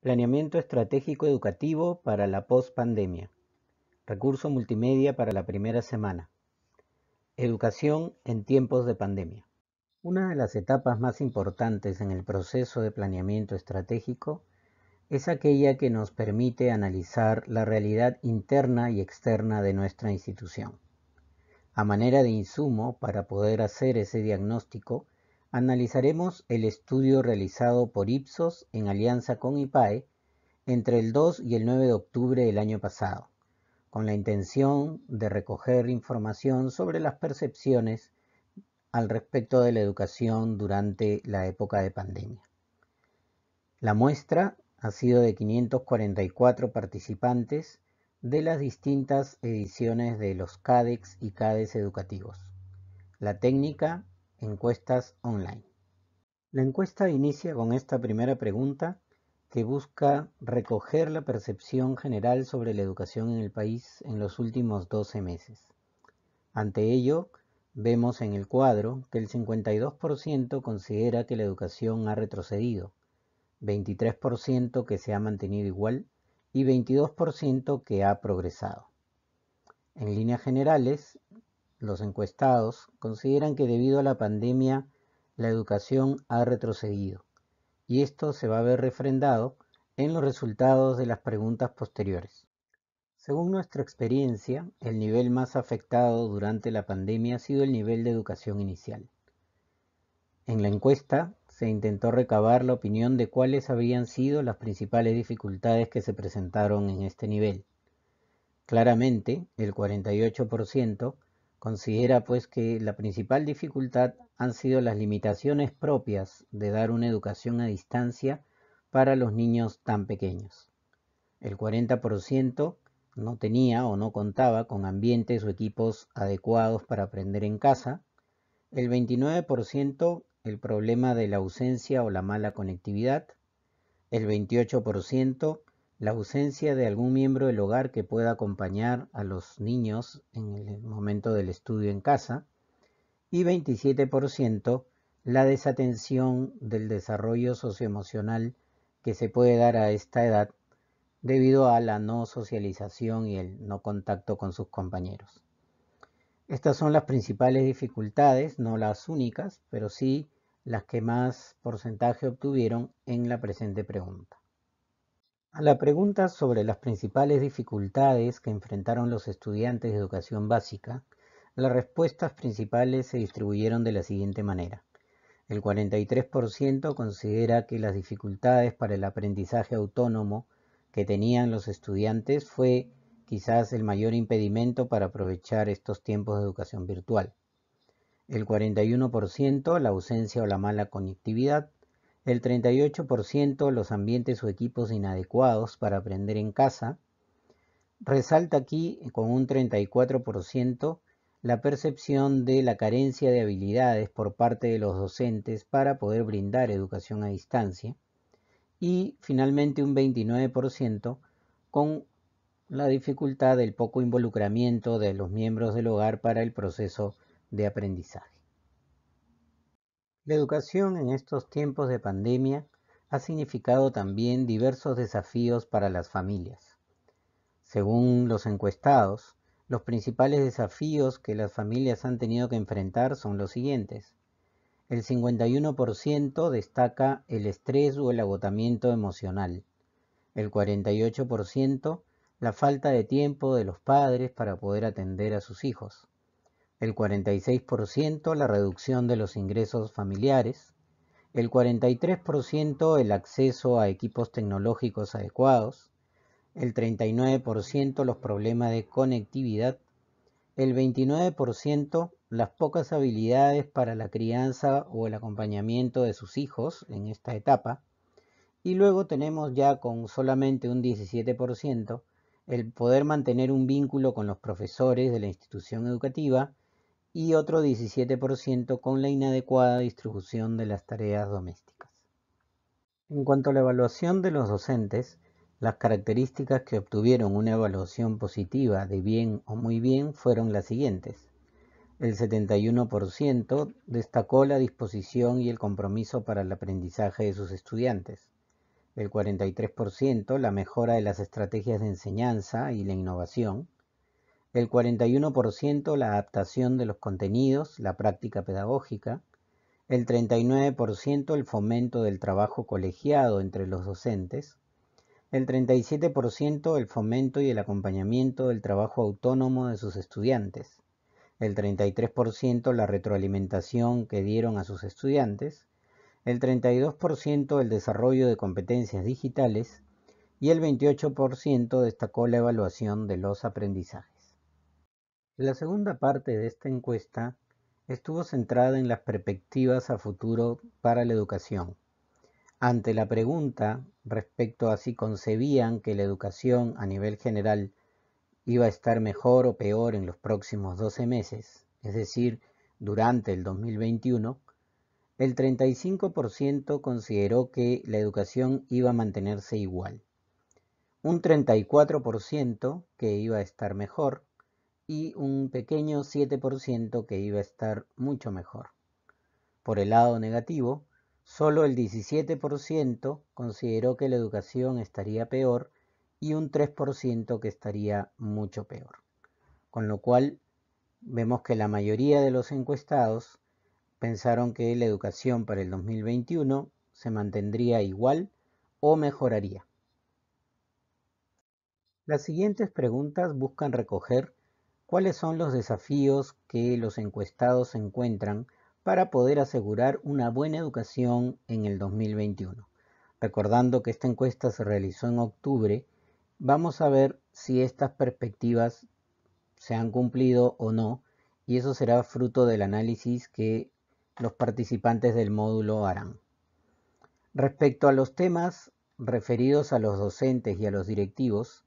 Planeamiento estratégico educativo para la post-pandemia. Recurso multimedia para la primera semana. Educación en tiempos de pandemia. Una de las etapas más importantes en el proceso de planeamiento estratégico es aquella que nos permite analizar la realidad interna y externa de nuestra institución. A manera de insumo para poder hacer ese diagnóstico, analizaremos el estudio realizado por Ipsos en alianza con IPAE entre el 2 y el 9 de octubre del año pasado, con la intención de recoger información sobre las percepciones al respecto de la educación durante la época de pandemia. La muestra ha sido de 544 participantes de las distintas ediciones de los CADEX y CADES educativos. La técnica Encuestas online. La encuesta inicia con esta primera pregunta que busca recoger la percepción general sobre la educación en el país en los últimos 12 meses. Ante ello, vemos en el cuadro que el 52% considera que la educación ha retrocedido, 23% que se ha mantenido igual y 22% que ha progresado. En líneas generales, los encuestados consideran que debido a la pandemia la educación ha retrocedido y esto se va a ver refrendado en los resultados de las preguntas posteriores. Según nuestra experiencia, el nivel más afectado durante la pandemia ha sido el nivel de educación inicial. En la encuesta se intentó recabar la opinión de cuáles habrían sido las principales dificultades que se presentaron en este nivel. Claramente, el 48% Considera pues que la principal dificultad han sido las limitaciones propias de dar una educación a distancia para los niños tan pequeños. El 40% no tenía o no contaba con ambientes o equipos adecuados para aprender en casa. El 29% el problema de la ausencia o la mala conectividad. El 28% la ausencia de algún miembro del hogar que pueda acompañar a los niños en el momento del estudio en casa. Y 27% la desatención del desarrollo socioemocional que se puede dar a esta edad debido a la no socialización y el no contacto con sus compañeros. Estas son las principales dificultades, no las únicas, pero sí las que más porcentaje obtuvieron en la presente pregunta. A la pregunta sobre las principales dificultades que enfrentaron los estudiantes de educación básica, las respuestas principales se distribuyeron de la siguiente manera. El 43% considera que las dificultades para el aprendizaje autónomo que tenían los estudiantes fue quizás el mayor impedimento para aprovechar estos tiempos de educación virtual. El 41% la ausencia o la mala conectividad el 38% los ambientes o equipos inadecuados para aprender en casa. Resalta aquí con un 34% la percepción de la carencia de habilidades por parte de los docentes para poder brindar educación a distancia y finalmente un 29% con la dificultad del poco involucramiento de los miembros del hogar para el proceso de aprendizaje. La educación en estos tiempos de pandemia ha significado también diversos desafíos para las familias. Según los encuestados, los principales desafíos que las familias han tenido que enfrentar son los siguientes. El 51% destaca el estrés o el agotamiento emocional. El 48% la falta de tiempo de los padres para poder atender a sus hijos el 46% la reducción de los ingresos familiares, el 43% el acceso a equipos tecnológicos adecuados, el 39% los problemas de conectividad, el 29% las pocas habilidades para la crianza o el acompañamiento de sus hijos en esta etapa, y luego tenemos ya con solamente un 17% el poder mantener un vínculo con los profesores de la institución educativa y otro 17% con la inadecuada distribución de las tareas domésticas. En cuanto a la evaluación de los docentes, las características que obtuvieron una evaluación positiva de bien o muy bien fueron las siguientes. El 71% destacó la disposición y el compromiso para el aprendizaje de sus estudiantes. El 43% la mejora de las estrategias de enseñanza y la innovación el 41% la adaptación de los contenidos, la práctica pedagógica, el 39% el fomento del trabajo colegiado entre los docentes, el 37% el fomento y el acompañamiento del trabajo autónomo de sus estudiantes, el 33% la retroalimentación que dieron a sus estudiantes, el 32% el desarrollo de competencias digitales y el 28% destacó la evaluación de los aprendizajes. La segunda parte de esta encuesta estuvo centrada en las perspectivas a futuro para la educación. Ante la pregunta respecto a si concebían que la educación a nivel general iba a estar mejor o peor en los próximos 12 meses, es decir, durante el 2021, el 35% consideró que la educación iba a mantenerse igual, un 34% que iba a estar mejor y un pequeño 7% que iba a estar mucho mejor. Por el lado negativo, solo el 17% consideró que la educación estaría peor y un 3% que estaría mucho peor. Con lo cual, vemos que la mayoría de los encuestados pensaron que la educación para el 2021 se mantendría igual o mejoraría. Las siguientes preguntas buscan recoger cuáles son los desafíos que los encuestados encuentran para poder asegurar una buena educación en el 2021. Recordando que esta encuesta se realizó en octubre, vamos a ver si estas perspectivas se han cumplido o no, y eso será fruto del análisis que los participantes del módulo harán. Respecto a los temas referidos a los docentes y a los directivos,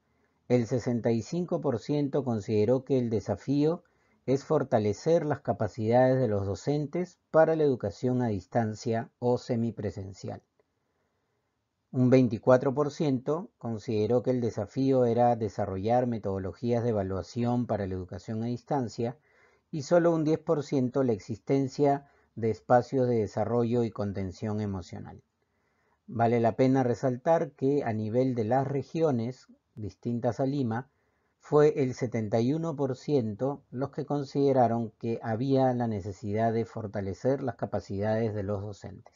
el 65% consideró que el desafío es fortalecer las capacidades de los docentes para la educación a distancia o semipresencial. Un 24% consideró que el desafío era desarrollar metodologías de evaluación para la educación a distancia y solo un 10% la existencia de espacios de desarrollo y contención emocional. Vale la pena resaltar que a nivel de las regiones distintas a Lima, fue el 71% los que consideraron que había la necesidad de fortalecer las capacidades de los docentes.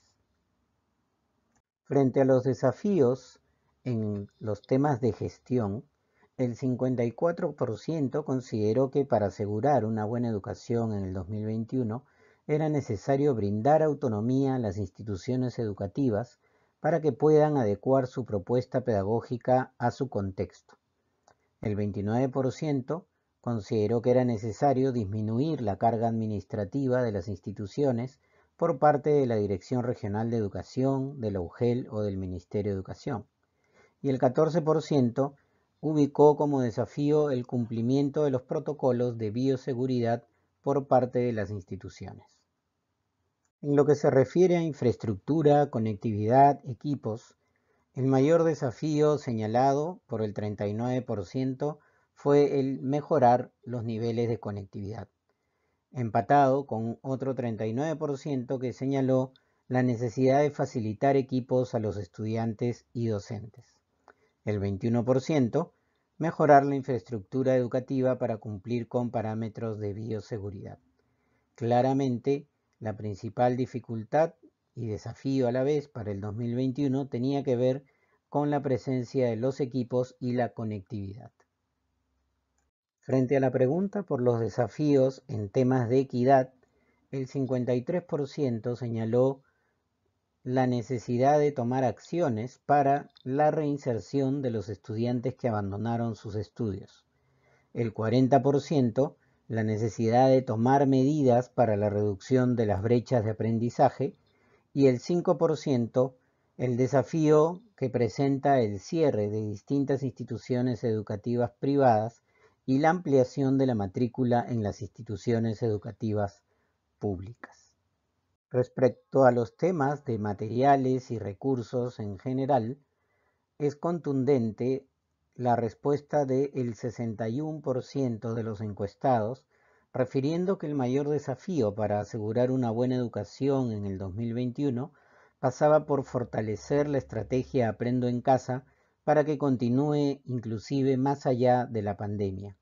Frente a los desafíos en los temas de gestión, el 54% consideró que para asegurar una buena educación en el 2021 era necesario brindar autonomía a las instituciones educativas para que puedan adecuar su propuesta pedagógica a su contexto. El 29% consideró que era necesario disminuir la carga administrativa de las instituciones por parte de la Dirección Regional de Educación, de la UGEL o del Ministerio de Educación. Y el 14% ubicó como desafío el cumplimiento de los protocolos de bioseguridad por parte de las instituciones. En lo que se refiere a infraestructura, conectividad, equipos, el mayor desafío señalado por el 39% fue el mejorar los niveles de conectividad, empatado con otro 39% que señaló la necesidad de facilitar equipos a los estudiantes y docentes. El 21% mejorar la infraestructura educativa para cumplir con parámetros de bioseguridad. Claramente, la principal dificultad y desafío a la vez para el 2021 tenía que ver con la presencia de los equipos y la conectividad. Frente a la pregunta por los desafíos en temas de equidad, el 53% señaló la necesidad de tomar acciones para la reinserción de los estudiantes que abandonaron sus estudios. El 40% la necesidad de tomar medidas para la reducción de las brechas de aprendizaje y el 5% el desafío que presenta el cierre de distintas instituciones educativas privadas y la ampliación de la matrícula en las instituciones educativas públicas. Respecto a los temas de materiales y recursos en general, es contundente la respuesta del el 61% de los encuestados, refiriendo que el mayor desafío para asegurar una buena educación en el 2021 pasaba por fortalecer la estrategia Aprendo en casa para que continúe inclusive más allá de la pandemia.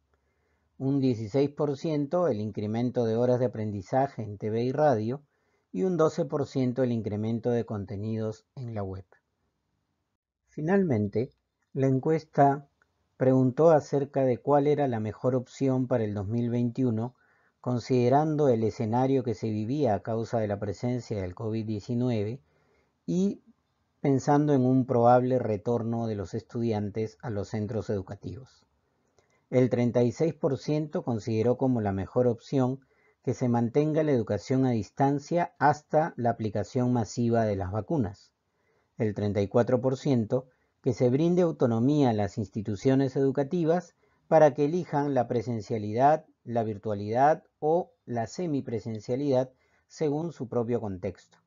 Un 16% el incremento de horas de aprendizaje en TV y radio y un 12% el incremento de contenidos en la web. Finalmente, la encuesta preguntó acerca de cuál era la mejor opción para el 2021, considerando el escenario que se vivía a causa de la presencia del COVID-19 y pensando en un probable retorno de los estudiantes a los centros educativos. El 36% consideró como la mejor opción que se mantenga la educación a distancia hasta la aplicación masiva de las vacunas. El 34% que se brinde autonomía a las instituciones educativas para que elijan la presencialidad, la virtualidad o la semipresencialidad según su propio contexto.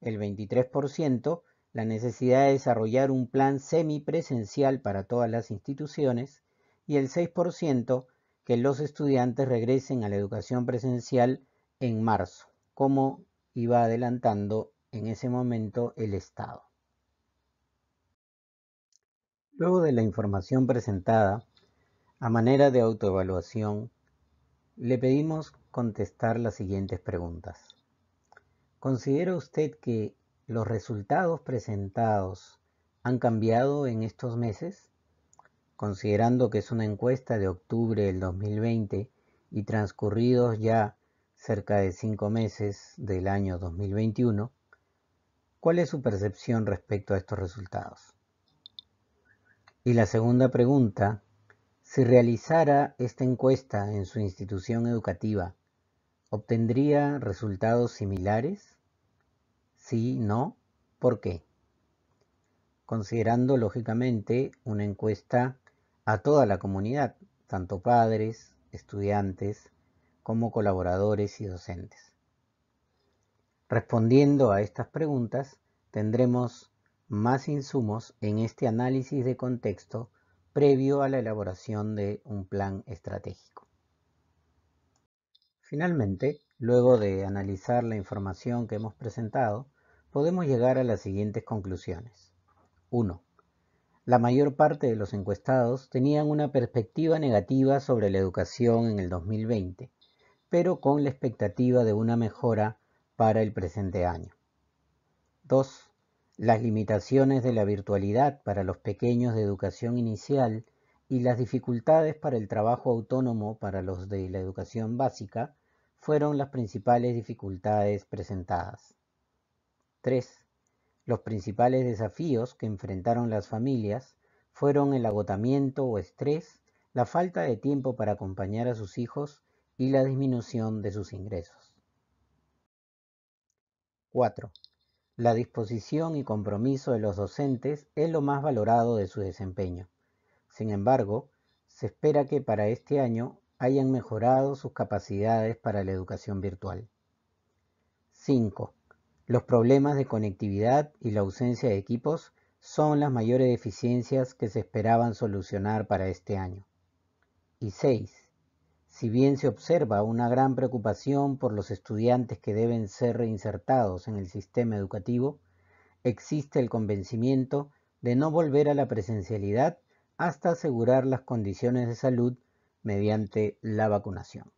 El 23%, la necesidad de desarrollar un plan semipresencial para todas las instituciones y el 6%, que los estudiantes regresen a la educación presencial en marzo, como iba adelantando en ese momento el Estado. Luego de la información presentada, a manera de autoevaluación, le pedimos contestar las siguientes preguntas. ¿Considera usted que los resultados presentados han cambiado en estos meses? Considerando que es una encuesta de octubre del 2020 y transcurridos ya cerca de cinco meses del año 2021, ¿cuál es su percepción respecto a estos resultados? Y la segunda pregunta, si realizara esta encuesta en su institución educativa, ¿obtendría resultados similares? Si no, ¿por qué? Considerando lógicamente una encuesta a toda la comunidad, tanto padres, estudiantes, como colaboradores y docentes. Respondiendo a estas preguntas, tendremos más insumos en este análisis de contexto previo a la elaboración de un plan estratégico. Finalmente, luego de analizar la información que hemos presentado, podemos llegar a las siguientes conclusiones. 1. La mayor parte de los encuestados tenían una perspectiva negativa sobre la educación en el 2020, pero con la expectativa de una mejora para el presente año. 2 las limitaciones de la virtualidad para los pequeños de educación inicial y las dificultades para el trabajo autónomo para los de la educación básica fueron las principales dificultades presentadas. 3. Los principales desafíos que enfrentaron las familias fueron el agotamiento o estrés, la falta de tiempo para acompañar a sus hijos y la disminución de sus ingresos. 4. La disposición y compromiso de los docentes es lo más valorado de su desempeño. Sin embargo, se espera que para este año hayan mejorado sus capacidades para la educación virtual. 5. Los problemas de conectividad y la ausencia de equipos son las mayores deficiencias que se esperaban solucionar para este año. Y 6. Si bien se observa una gran preocupación por los estudiantes que deben ser reinsertados en el sistema educativo, existe el convencimiento de no volver a la presencialidad hasta asegurar las condiciones de salud mediante la vacunación.